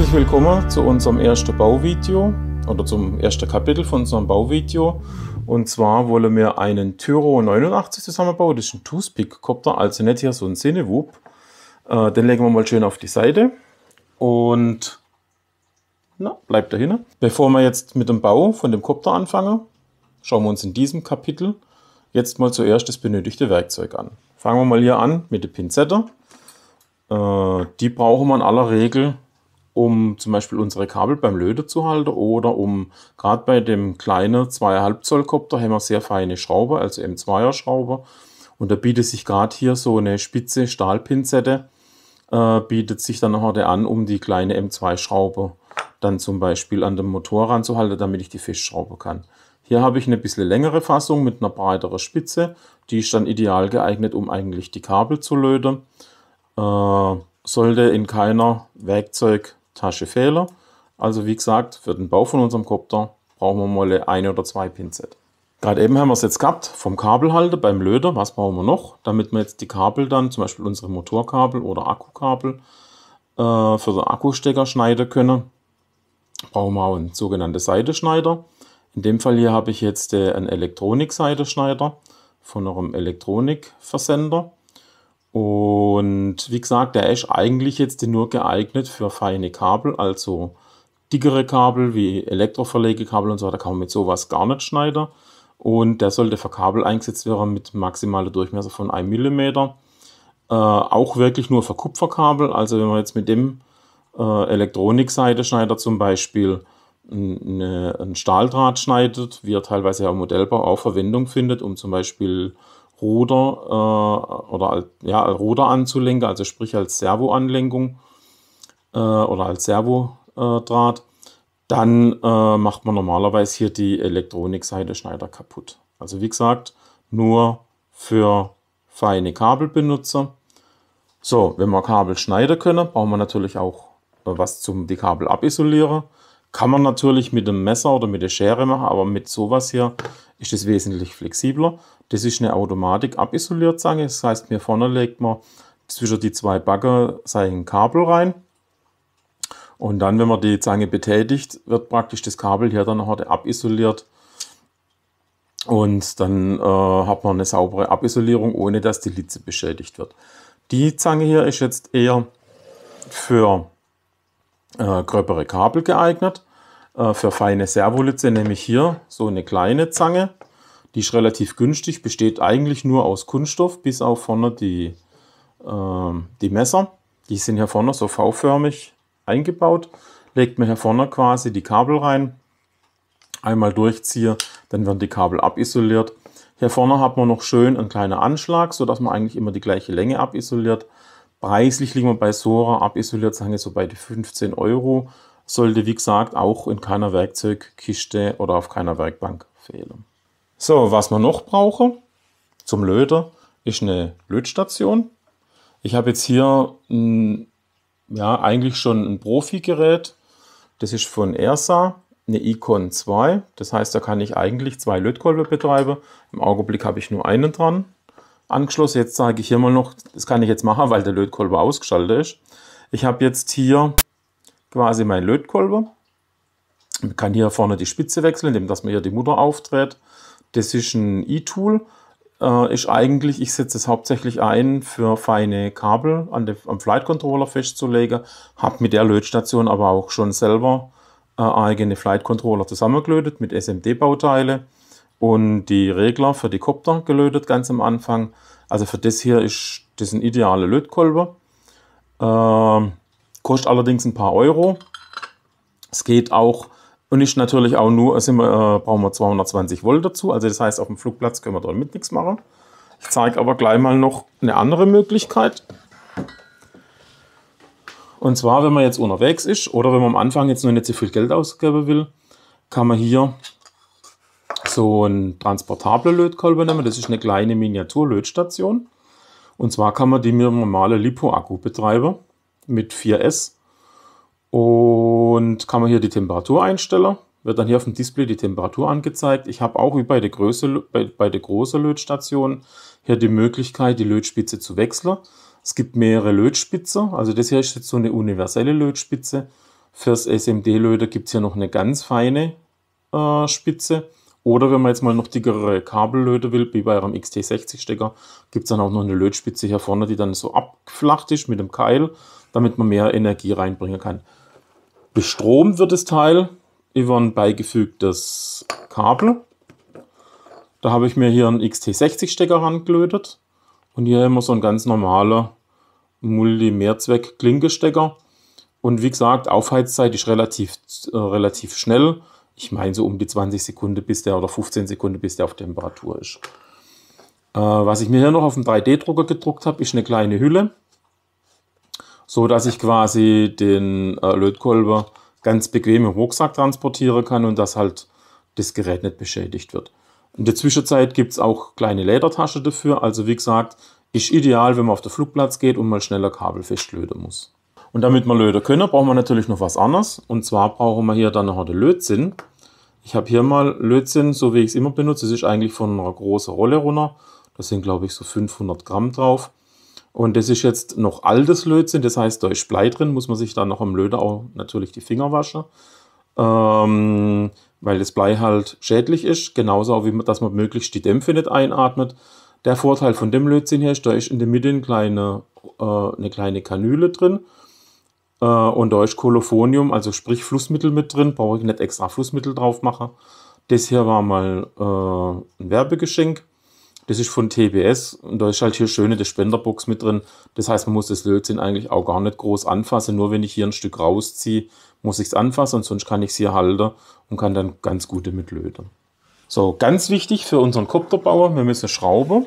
Herzlich willkommen zu unserem ersten Bauvideo oder zum ersten Kapitel von unserem Bauvideo. Und zwar wollen wir einen Tyro 89 zusammenbauen. Das ist ein Two-Speak-Copter, also nicht hier so ein Sinnewub. Äh, den legen wir mal schön auf die Seite und na, bleibt dahin. Bevor wir jetzt mit dem Bau von dem Copter anfangen, schauen wir uns in diesem Kapitel jetzt mal zuerst das benötigte Werkzeug an. Fangen wir mal hier an mit der Pinzette. Äh, die brauchen wir in aller Regel um zum Beispiel unsere Kabel beim Löten zu halten oder um gerade bei dem kleinen 2,5 Zoll Kopter haben wir sehr feine Schrauber, also M2er Schrauber. Und da bietet sich gerade hier so eine spitze Stahlpinzette, äh, bietet sich dann heute an, um die kleine M2 Schraube dann zum Beispiel an den Motor ranzuhalten, damit ich die festschrauben kann. Hier habe ich eine bisschen längere Fassung mit einer breiteren Spitze. Die ist dann ideal geeignet, um eigentlich die Kabel zu löten. Äh, sollte in keiner Werkzeug Tasche Fehler. Also wie gesagt, für den Bau von unserem Kopter brauchen wir mal eine oder zwei Pinset. Gerade eben haben wir es jetzt gehabt vom Kabelhalter beim Löder. Was brauchen wir noch, damit wir jetzt die Kabel dann, zum Beispiel unsere Motorkabel oder Akkukabel, äh, für den Akkustecker schneiden können? Brauchen wir auch einen sogenannten Seitenschneider. In dem Fall hier habe ich jetzt äh, einen Elektronik-Seitenschneider von einem Elektronikversender. Und wie gesagt, der ist eigentlich jetzt nur geeignet für feine Kabel, also dickere Kabel wie Elektroverlegekabel und so weiter kann man mit sowas gar nicht schneiden. Und der sollte für Kabel eingesetzt werden mit maximaler Durchmesser von 1 mm. Äh, auch wirklich nur für Kupferkabel. Also wenn man jetzt mit dem äh, Elektronikseitenschneider zum Beispiel ne, einen Stahldraht schneidet, wie er teilweise ja im Modellbau auch Verwendung findet, um zum Beispiel Ruder äh, oder ja, Ruder anzulenken, also sprich als Servoanlenkung äh, oder als Servodraht, dann äh, macht man normalerweise hier die Elektronikseite Schneider kaputt. Also wie gesagt, nur für feine Kabelbenutzer. So, wenn wir Kabel schneiden können, brauchen wir natürlich auch äh, was zum die Kabel abisolieren. Kann man natürlich mit dem Messer oder mit der Schere machen, aber mit sowas hier ist es wesentlich flexibler. Das ist eine Automatik abisoliert Zange. Das heißt, mir vorne legt man zwischen die zwei Bagger ein Kabel rein. Und dann, wenn man die Zange betätigt, wird praktisch das Kabel hier dann heute abisoliert. Und dann äh, hat man eine saubere Abisolierung, ohne dass die Litze beschädigt wird. Die Zange hier ist jetzt eher für äh, gröbere Kabel geeignet. Äh, für feine Servolitze nehme ich hier so eine kleine Zange. Die ist relativ günstig, besteht eigentlich nur aus Kunststoff, bis auf vorne die, äh, die Messer. Die sind hier vorne so V-förmig eingebaut. Legt man hier vorne quasi die Kabel rein, einmal durchziehe, dann werden die Kabel abisoliert. Hier vorne hat man noch schön einen kleinen Anschlag, sodass man eigentlich immer die gleiche Länge abisoliert. Preislich liegen wir bei Sora abisoliert, sagen wir so bei die 15 Euro sollte, wie gesagt, auch in keiner Werkzeugkiste oder auf keiner Werkbank fehlen. So, was man noch brauche zum Löter ist eine Lötstation. Ich habe jetzt hier ein, ja, eigentlich schon ein Profi-Gerät. Das ist von ERSA, eine Icon 2. Das heißt, da kann ich eigentlich zwei Lötkolben betreiben. Im Augenblick habe ich nur einen dran angeschlossen. Jetzt sage ich hier mal noch, das kann ich jetzt machen, weil der Lötkolben ausgeschaltet ist. Ich habe jetzt hier quasi mein Lötkolben. Man kann hier vorne die Spitze wechseln, indem dass man hier die Mutter aufdreht. Das ist ein E-Tool. Äh, ist eigentlich, ich setze es hauptsächlich ein für feine Kabel an de, am Flight Controller festzulegen. Habe mit der Lötstation aber auch schon selber äh, eigene Flight Controller zusammengelötet mit SMD-Bauteile und die Regler für die Kopter gelötet ganz am Anfang. Also für das hier ist das ein idealer Lötkolber. Ähm, kostet allerdings ein paar Euro. Es geht auch und ist natürlich auch nur, wir, äh, brauchen wir 220 Volt dazu. Also das heißt, auf dem Flugplatz können wir damit nichts machen. Ich zeige aber gleich mal noch eine andere Möglichkeit. Und zwar, wenn man jetzt unterwegs ist oder wenn man am Anfang jetzt noch nicht so viel Geld ausgeben will, kann man hier so einen transportablen Lötkolben nehmen. Das ist eine kleine Miniatur-Lötstation. Und zwar kann man die mit einem normalen Lipo-Akku betreiben mit 4S. Und kann man hier die Temperatur einstellen. Wird dann hier auf dem Display die Temperatur angezeigt. Ich habe auch wie bei der, Größe, bei, bei der großen Lötstation hier die Möglichkeit, die Lötspitze zu wechseln. Es gibt mehrere Lötspitze. Also das hier ist jetzt so eine universelle Lötspitze. Fürs SMD-Löter gibt es hier noch eine ganz feine äh, Spitze. Oder wenn man jetzt mal noch dickere Kabel will, wie bei einem XT60-Stecker, gibt es dann auch noch eine Lötspitze hier vorne, die dann so abgeflacht ist mit dem Keil damit man mehr Energie reinbringen kann. Bestromt wird das Teil über ein beigefügtes Kabel. Da habe ich mir hier einen XT60-Stecker rangelötet und hier immer so ein ganz normaler Multi-Mehrzweck-Klinkestecker. Und wie gesagt, Aufheizzeit ist relativ, äh, relativ schnell. Ich meine so um die 20 Sekunden bis der oder 15 Sekunden bis der auf Temperatur ist. Äh, was ich mir hier noch auf dem 3D-Drucker gedruckt habe, ist eine kleine Hülle so dass ich quasi den äh, Lötkolber ganz bequem im Rucksack transportieren kann und dass halt das Gerät nicht beschädigt wird. In der Zwischenzeit gibt es auch kleine Ledertasche dafür. Also wie gesagt, ist ideal, wenn man auf den Flugplatz geht und mal schneller Kabel festlöten muss. Und damit man löten können, brauchen wir natürlich noch was anderes. Und zwar brauchen wir hier dann noch den Lötzinn. Ich habe hier mal Lötzinn, so wie ich es immer benutze. Es ist eigentlich von einer großen Rolle runter. Da sind, glaube ich, so 500 Gramm drauf. Und das ist jetzt noch altes Lötzinn, das heißt, da ist Blei drin, muss man sich dann noch im Löder auch natürlich die Finger waschen, ähm, weil das Blei halt schädlich ist. Genauso wie man, dass man möglichst die Dämpfe nicht einatmet. Der Vorteil von dem Lötzinn her ist, da ist in der Mitte eine kleine, äh, eine kleine Kanüle drin. Äh, und da ist Kolophonium, also sprich Flussmittel mit drin, brauche ich nicht extra Flussmittel drauf machen. Das hier war mal äh, ein Werbegeschenk das ist von TBS und da ist halt hier schöne eine Spenderbox mit drin. Das heißt, man muss das Lötzinn eigentlich auch gar nicht groß anfassen. Nur wenn ich hier ein Stück rausziehe, muss ich es anfassen und sonst kann ich es hier halten und kann dann ganz gut damit löten. So, ganz wichtig für unseren Kopterbauer, wir müssen Schrauben.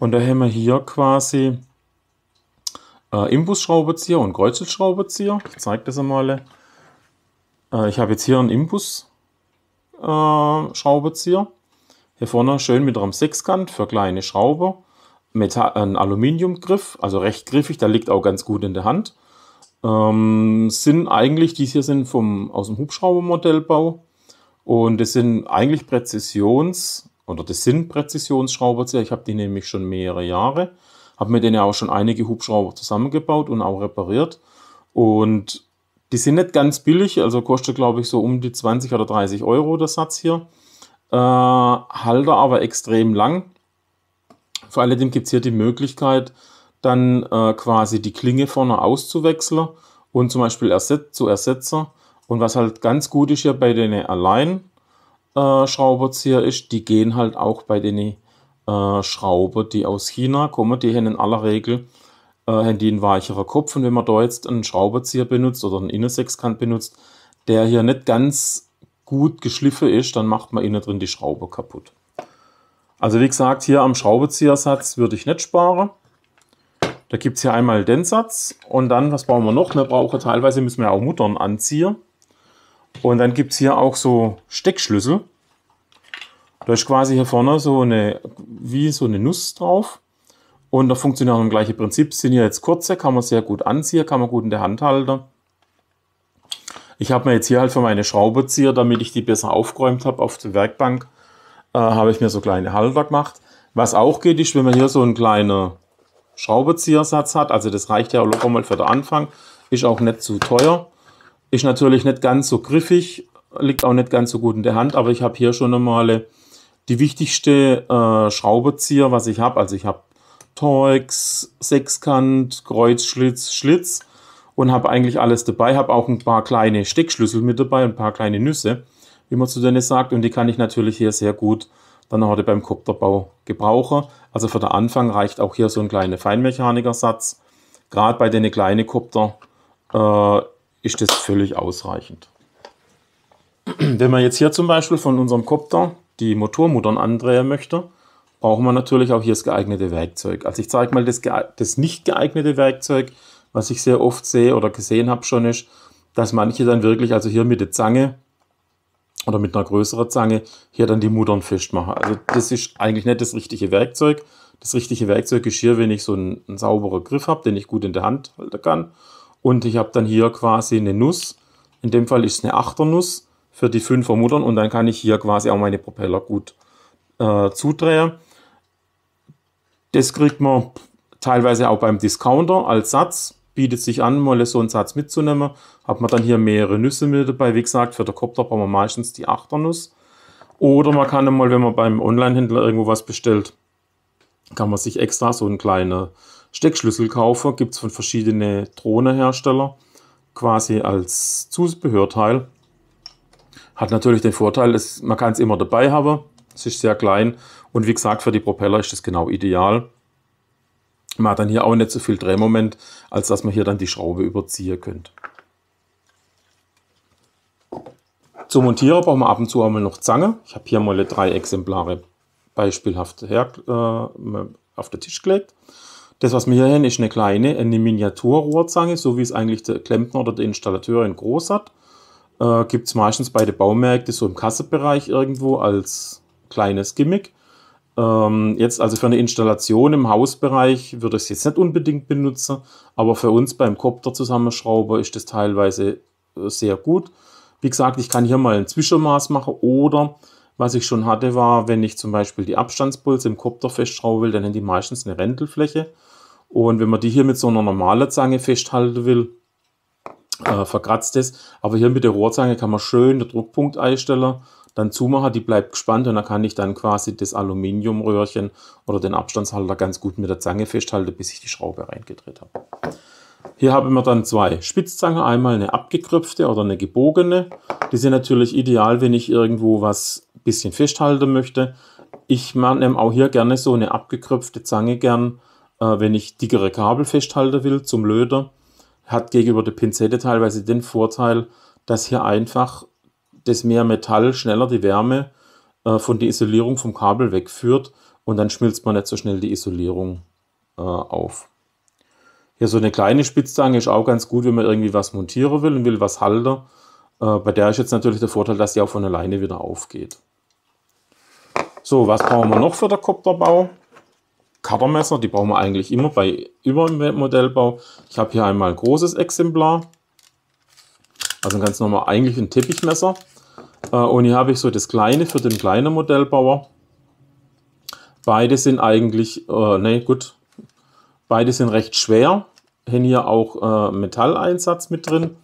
Und da haben wir hier quasi äh, Imbusschraubenzieher und Kreuzschraubenzieher. Ich zeige das einmal. Äh, ich habe jetzt hier einen Imbus äh, hier vorne schön mit einem Sechskant für kleine Schrauber. Metall, ein Aluminiumgriff, also recht griffig, der liegt auch ganz gut in der Hand. Ähm, sind eigentlich, dies hier sind vom, aus dem Hubschraubermodellbau. Und das sind eigentlich Präzisions- oder das sind Präzisionsschraubenzieher. Ich habe die nämlich schon mehrere Jahre. Habe mir den ja auch schon einige Hubschrauber zusammengebaut und auch repariert. Und die sind nicht ganz billig, also kostet glaube ich so um die 20 oder 30 Euro der Satz hier äh, Halter aber extrem lang. Vor allem gibt es hier die Möglichkeit, dann äh, quasi die Klinge vorne auszuwechseln und zum Beispiel erset zu ersetzen. Und was halt ganz gut ist hier bei den Allein-Schraubenzieher äh, ist, die gehen halt auch bei den äh, Schrauben, die aus China kommen, die haben in aller Regel äh, haben die einen weicheren Kopf. Und wenn man da jetzt einen Schrauberzieher benutzt oder einen Innensechskant benutzt, der hier nicht ganz gut geschliffen ist, dann macht man innen drin die Schraube kaputt. Also wie gesagt, hier am Schraubenziehersatz würde ich nicht sparen. Da gibt es hier einmal den Satz und dann, was brauchen wir noch? Wir brauchen teilweise, müssen wir auch Muttern anziehen. Und dann gibt es hier auch so Steckschlüssel. Da ist quasi hier vorne so eine, wie so eine Nuss drauf. Und da funktioniert auch das gleiche Prinzip. Sind hier jetzt kurze, kann man sehr gut anziehen, kann man gut in der Hand halten. Ich habe mir jetzt hier halt für meine Schraubezieher, damit ich die besser aufgeräumt habe auf der Werkbank, äh, habe ich mir so kleine Halter gemacht. Was auch geht, ist, wenn man hier so einen kleinen Schraubenziehersatz hat, also das reicht ja locker mal für den Anfang, ist auch nicht zu teuer, ist natürlich nicht ganz so griffig, liegt auch nicht ganz so gut in der Hand, aber ich habe hier schon einmal die wichtigste äh, Schraubenzieher, was ich habe. Also ich habe Torx, Sechskant, Kreuzschlitz, Schlitz und habe eigentlich alles dabei, habe auch ein paar kleine Steckschlüssel mit dabei, ein paar kleine Nüsse, wie man zu denen sagt. Und die kann ich natürlich hier sehr gut dann heute beim Kopterbau gebrauchen. Also für den Anfang reicht auch hier so ein kleiner Feinmechanikersatz. Gerade bei den kleinen Kopter äh, ist das völlig ausreichend. Wenn man jetzt hier zum Beispiel von unserem Kopter die Motormuttern andrehen möchte, brauchen wir natürlich auch hier das geeignete Werkzeug. Also ich zeige mal das, das nicht geeignete Werkzeug was ich sehr oft sehe oder gesehen habe schon ist, dass manche dann wirklich, also hier mit der Zange oder mit einer größeren Zange, hier dann die Muttern festmachen. Also das ist eigentlich nicht das richtige Werkzeug. Das richtige Werkzeug ist hier, wenn ich so einen, einen sauberen Griff habe, den ich gut in der Hand halten kann. Und ich habe dann hier quasi eine Nuss. In dem Fall ist es eine Achternuss für die Fünfer Muttern. Und dann kann ich hier quasi auch meine Propeller gut äh, zudrehen. Das kriegt man teilweise auch beim Discounter als Satz bietet sich an, mal so einen Satz mitzunehmen. Hat man dann hier mehrere Nüsse mit dabei. Wie gesagt, für den Kopter brauchen wir meistens die Achternuss. Oder man kann einmal, wenn man beim Onlinehändler irgendwo was bestellt, kann man sich extra so einen kleinen Steckschlüssel kaufen. Gibt es von verschiedenen Drohnenherstellern quasi als Zubehörteil. Hat natürlich den Vorteil, man kann es immer dabei haben. Es ist sehr klein und wie gesagt, für die Propeller ist das genau ideal. Man hat dann hier auch nicht so viel Drehmoment, als dass man hier dann die Schraube überziehen könnte. Zum Montieren brauchen wir ab und zu einmal noch Zange. Ich habe hier mal drei Exemplare beispielhaft her, äh, auf den Tisch gelegt. Das, was wir hier haben, ist eine kleine, eine Miniaturrohrzange, so wie es eigentlich der Klempner oder der Installateur in groß hat. Äh, Gibt es meistens bei den Baumärkten so im Kassebereich irgendwo als kleines Gimmick. Ähm, jetzt also für eine Installation im Hausbereich würde ich es jetzt nicht unbedingt benutzen, aber für uns beim Kopter-Zusammenschrauber ist das teilweise äh, sehr gut. Wie gesagt, ich kann hier mal ein Zwischenmaß machen oder was ich schon hatte war, wenn ich zum Beispiel die Abstandspulse im Kopter festschrauben will, dann haben die meistens eine Rändelfläche. Und wenn man die hier mit so einer normalen Zange festhalten will, äh, verkratzt es. Aber hier mit der Rohrzange kann man schön den Druckpunkt einstellen dann zumachen, die bleibt gespannt und dann kann ich dann quasi das Aluminiumröhrchen oder den Abstandshalter ganz gut mit der Zange festhalten, bis ich die Schraube reingedreht habe. Hier haben wir dann zwei Spitzzangen, einmal eine abgekröpfte oder eine gebogene. Die sind natürlich ideal, wenn ich irgendwo was ein bisschen festhalten möchte. Ich nehme auch hier gerne so eine abgekröpfte Zange gern, äh, wenn ich dickere Kabel festhalten will zum Löder. Hat gegenüber der Pinzette teilweise den Vorteil, dass hier einfach das mehr Metall schneller die Wärme äh, von der Isolierung vom Kabel wegführt und dann schmilzt man nicht so schnell die Isolierung äh, auf. Hier so eine kleine Spitzzange ist auch ganz gut, wenn man irgendwie was montieren will und will was halten. Äh, bei der ist jetzt natürlich der Vorteil, dass die auch von alleine wieder aufgeht. So, was brauchen wir noch für den Kopterbau? Cuttermesser, die brauchen wir eigentlich immer bei Übermodellbau. Ich habe hier einmal ein großes Exemplar. Also ein ganz normal, eigentlich ein Teppichmesser. Äh, und hier habe ich so das kleine für den kleinen Modellbauer. Beide sind eigentlich, äh, nee, gut, beide sind recht schwer. Haben hier auch äh, Metalleinsatz mit drin.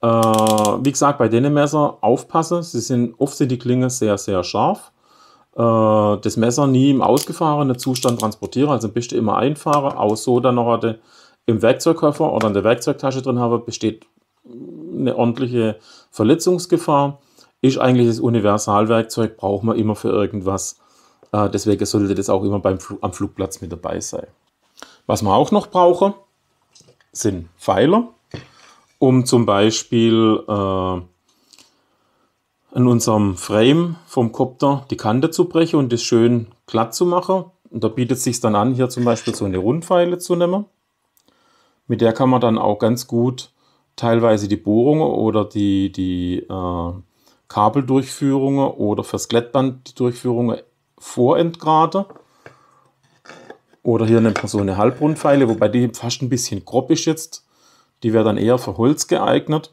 Äh, wie gesagt, bei denen Messer aufpassen. Sie sind, oft sind die Klinge sehr, sehr scharf. Äh, das Messer nie im ausgefahrenen Zustand transportieren, also bist du immer einfahren. Auch so dann noch de, im Werkzeugkoffer oder in der Werkzeugtasche drin habe, besteht eine ordentliche Verletzungsgefahr ist eigentlich das Universalwerkzeug, braucht man immer für irgendwas. Äh, deswegen sollte das auch immer beim Fl am Flugplatz mit dabei sein. Was man auch noch brauche, sind Pfeiler, um zum Beispiel äh, in unserem Frame vom Kopter die Kante zu brechen und das schön glatt zu machen. Und da bietet es sich dann an, hier zum Beispiel so eine Rundpfeile zu nehmen. Mit der kann man dann auch ganz gut teilweise die Bohrungen oder die, die äh, Kabeldurchführungen oder fürs Klettband die Durchführungen vor Endgrade. Oder hier nimmt man so eine Halbrundpfeile, wobei die fast ein bisschen grob ist jetzt. Die wäre dann eher für Holz geeignet.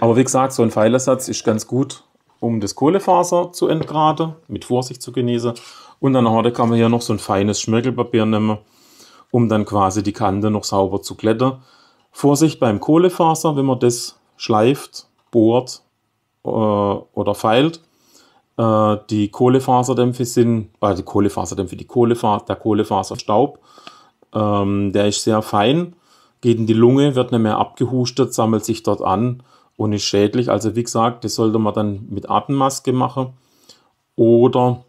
Aber wie gesagt, so ein Pfeilersatz ist ganz gut, um das Kohlefaser zu entgraden, mit Vorsicht zu genießen. Und dann kann man hier noch so ein feines Schmirgelpapier nehmen, um dann quasi die Kante noch sauber zu klettern. Vorsicht beim Kohlefaser, wenn man das schleift, bohrt, äh, oder feilt. Äh, die Kohlefaserdämpfe sind, äh, die Kohlefaserdämpfe, die Kohlefaser, der Kohlefaserstaub, ähm, der ist sehr fein, geht in die Lunge, wird nicht mehr abgehustet, sammelt sich dort an und ist schädlich. Also wie gesagt, das sollte man dann mit Atemmaske machen oder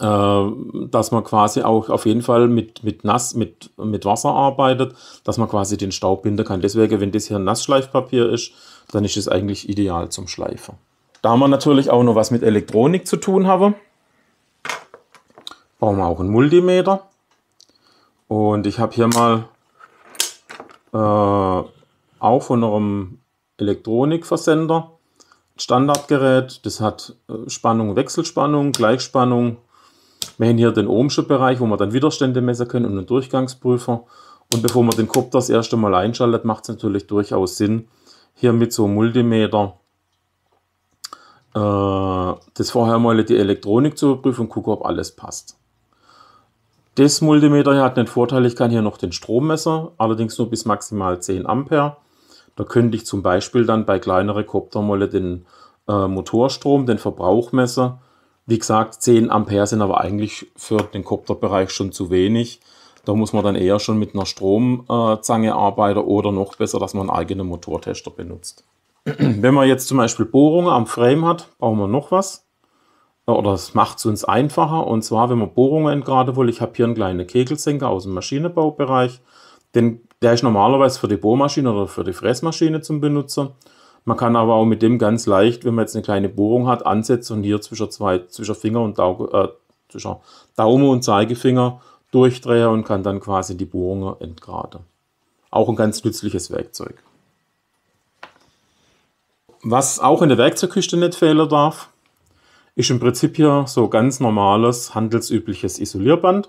äh, dass man quasi auch auf jeden Fall mit, mit Nass, mit, mit Wasser arbeitet, dass man quasi den Staub binden kann. Deswegen, wenn das hier ein Nassschleifpapier ist, dann ist es eigentlich ideal zum Schleifen. Da man natürlich auch noch was mit Elektronik zu tun haben, brauchen wir auch einen Multimeter. Und ich habe hier mal äh, auch von einem Elektronikversender ein Standardgerät. Das hat äh, Spannung, Wechselspannung, Gleichspannung, wir haben hier den ohmschen Bereich, wo wir dann Widerstände messen können und einen Durchgangsprüfer. Und bevor man den Kopf das erste Mal einschaltet, macht es natürlich durchaus Sinn, hier mit so einem Multimeter äh, das vorher mal die Elektronik zu überprüfen und gucken, ob alles passt. Das Multimeter hier hat den Vorteil, ich kann hier noch den Strommesser, allerdings nur bis maximal 10 Ampere. Da könnte ich zum Beispiel dann bei kleineren Koptermolle den äh, Motorstrom, den Verbrauch messen wie gesagt, 10 Ampere sind aber eigentlich für den Kopterbereich schon zu wenig. Da muss man dann eher schon mit einer Stromzange arbeiten oder noch besser, dass man einen eigenen Motortester benutzt. Wenn man jetzt zum Beispiel Bohrungen am Frame hat, brauchen wir noch was. Äh, oder es macht es uns einfacher. Und zwar, wenn man Bohrungen gerade will, ich habe hier einen kleinen Kegelsenker aus dem Maschinenbaubereich. Den, der ist normalerweise für die Bohrmaschine oder für die Fräsmaschine zum Benutzer. Man kann aber auch mit dem ganz leicht, wenn man jetzt eine kleine Bohrung hat, ansetzen und hier zwischen zwei, zwischen Finger und Dauge, äh, zwischen Daumen und Zeigefinger durchdrehen und kann dann quasi die Bohrung entgraden. Auch ein ganz nützliches Werkzeug. Was auch in der Werkzeugkiste nicht fehlen darf, ist im Prinzip hier so ganz normales, handelsübliches Isolierband.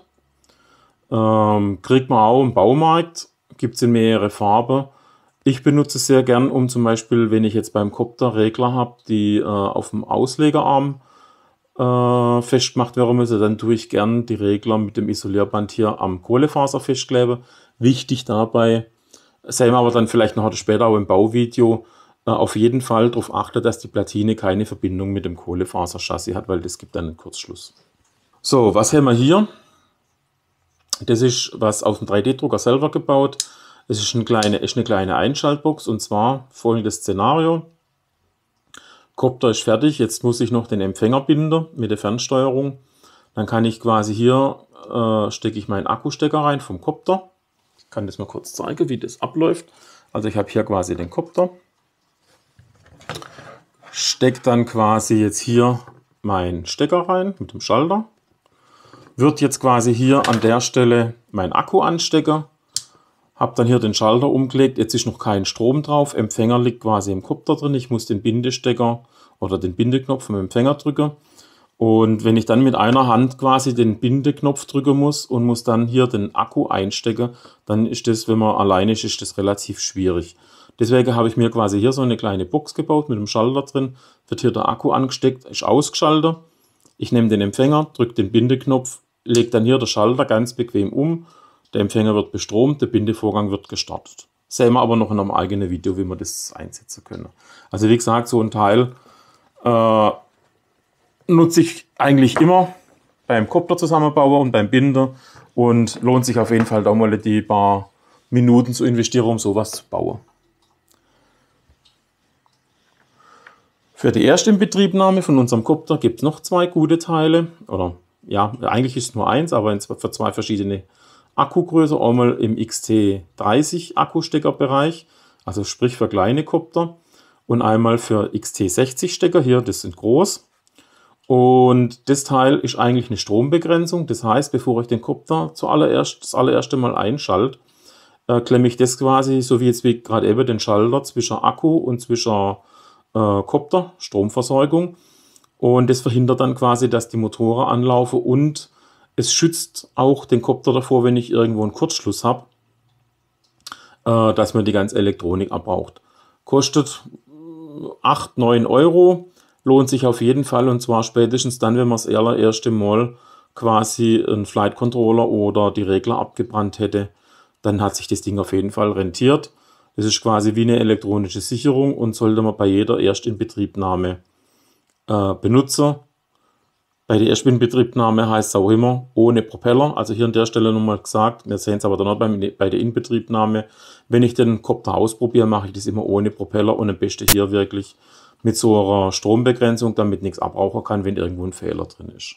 Ähm, kriegt man auch im Baumarkt, gibt es in mehrere Farben. Ich benutze es sehr gern, um zum Beispiel, wenn ich jetzt beim Kopter Regler habe, die äh, auf dem Auslegerarm äh, festgemacht werden müssen, dann tue ich gern die Regler mit dem Isolierband hier am Kohlefaser festkleben. Wichtig dabei, sehen wir aber dann vielleicht noch später auch im Bauvideo, äh, auf jeden Fall darauf achten, dass die Platine keine Verbindung mit dem Kohlefaserchassis hat, weil das gibt dann einen Kurzschluss. So, was haben wir hier? Das ist was aus dem 3D-Drucker selber gebaut. Es ist eine kleine, ist eine kleine Einschaltbox und zwar folgendes Szenario. Copter ist fertig, jetzt muss ich noch den Empfänger binden mit der Fernsteuerung. Dann kann ich quasi hier, äh, stecke ich meinen Akkustecker rein vom Copter. Ich kann das mal kurz zeigen, wie das abläuft. Also ich habe hier quasi den Copter. Stecke dann quasi jetzt hier meinen Stecker rein mit dem Schalter. Wird jetzt quasi hier an der Stelle mein Akku anstecken habe dann hier den Schalter umgelegt, jetzt ist noch kein Strom drauf, Empfänger liegt quasi im Kopf da drin, ich muss den Bindestecker oder den Bindeknopf vom Empfänger drücken. Und wenn ich dann mit einer Hand quasi den Bindeknopf drücken muss und muss dann hier den Akku einstecken, dann ist das, wenn man alleine ist, ist das relativ schwierig. Deswegen habe ich mir quasi hier so eine kleine Box gebaut mit einem Schalter drin, wird hier der Akku angesteckt, ist ausgeschaltet. Ich nehme den Empfänger, drücke den Bindeknopf, lege dann hier den Schalter ganz bequem um der Empfänger wird bestromt, der Bindevorgang wird gestartet. Sehen wir aber noch in einem eigenen Video, wie wir das einsetzen können. Also wie gesagt, so ein Teil äh, nutze ich eigentlich immer beim Kopter zusammenbauen und beim Binder und lohnt sich auf jeden Fall da mal die paar Minuten zu investieren, um sowas zu bauen. Für die erste Inbetriebnahme von unserem Kopter gibt es noch zwei gute Teile. Oder ja, eigentlich ist es nur eins, aber für zwei verschiedene Akkugröße, einmal im XT30 Akkusteckerbereich, also sprich für kleine Kopter und einmal für XT60 Stecker hier, das sind groß. Und das Teil ist eigentlich eine Strombegrenzung. Das heißt, bevor ich den Kopter zuallererst, das allererste Mal einschalte, äh, klemme ich das quasi, so wie jetzt wie gerade eben den Schalter zwischen Akku und zwischen äh, Kopter, Stromversorgung. Und das verhindert dann quasi, dass die Motoren anlaufen und es schützt auch den Kopter davor, wenn ich irgendwo einen Kurzschluss habe, äh, dass man die ganze Elektronik abbraucht. Kostet 8, äh, 9 Euro, lohnt sich auf jeden Fall und zwar spätestens dann, wenn man das allererste Mal quasi einen Flight Controller oder die Regler abgebrannt hätte, dann hat sich das Ding auf jeden Fall rentiert. Es ist quasi wie eine elektronische Sicherung und sollte man bei jeder Erstinbetriebnahme äh, benutzen bei der Erstwindbetriebnahme heißt es auch immer ohne Propeller. Also hier an der Stelle nochmal gesagt, wir sehen es aber dann auch bei der Inbetriebnahme. Wenn ich den Kopter ausprobiere, mache ich das immer ohne Propeller und am besten hier wirklich mit so einer Strombegrenzung, damit nichts abrauchen kann, wenn irgendwo ein Fehler drin ist.